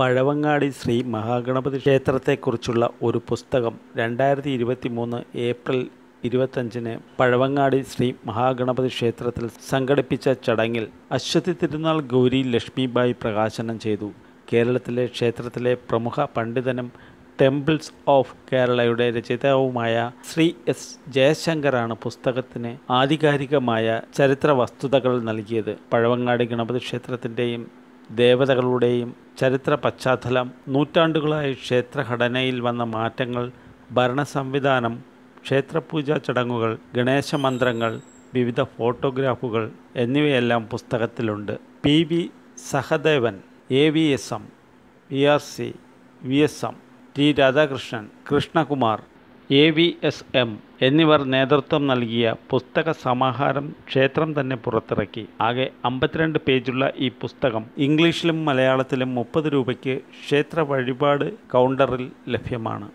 പഴവങ്ങാടി ശ്രീ മഹാഗണപതി ക്ഷേത്രത്തെക്കുറിച്ചുള്ള ഒരു പുസ്തകം രണ്ടായിരത്തി ഇരുപത്തി മൂന്ന് ഏപ്രിൽ ഇരുപത്തഞ്ചിന് പഴവങ്ങാടി ശ്രീ മഹാഗണപതി ക്ഷേത്രത്തിൽ സംഘടിപ്പിച്ച ചടങ്ങിൽ അശ്വതി തിരുനാൾ ഗൗരി ലക്ഷ്മിബായി പ്രകാശനം ചെയ്തു കേരളത്തിലെ ക്ഷേത്രത്തിലെ പ്രമുഖ പണ്ഡിതനും ടെമ്പിൾസ് ഓഫ് കേരളയുടെ രചയിതാവുമായ ശ്രീ എസ് ജയശങ്കറാണ് പുസ്തകത്തിന് ആധികാരികമായ ചരിത്ര വസ്തുതകൾ നൽകിയത് പഴവങ്ങാടി ഗണപതി ക്ഷേത്രത്തിൻ്റെയും ദേവതകളുടെയും ചരിത്ര പശ്ചാത്തലം നൂറ്റാണ്ടുകളായി ക്ഷേത്രഘടനയിൽ വന്ന മാറ്റങ്ങൾ ഭരണ സംവിധാനം ക്ഷേത്രപൂജാ ചടങ്ങുകൾ ഗണേശമന്ത്രങ്ങൾ വിവിധ ഫോട്ടോഗ്രാഫുകൾ എന്നിവയെല്ലാം പുസ്തകത്തിലുണ്ട് P V Sahadevan A V S M V R C V S M T Radhakrishnan Krishnakumar A V S M എന്നിവർ നേതൃത്വം നൽകിയ പുസ്തക സമാഹാരം ക്ഷേത്രം തന്നെ പുറത്തിറക്കി ആകെ അമ്പത്തിരണ്ട് പേജുള്ള ഈ പുസ്തകം ഇംഗ്ലീഷിലും മലയാളത്തിലും മുപ്പത് രൂപയ്ക്ക് ക്ഷേത്ര വഴിപാട് കൗണ്ടറിൽ ലഭ്യമാണ്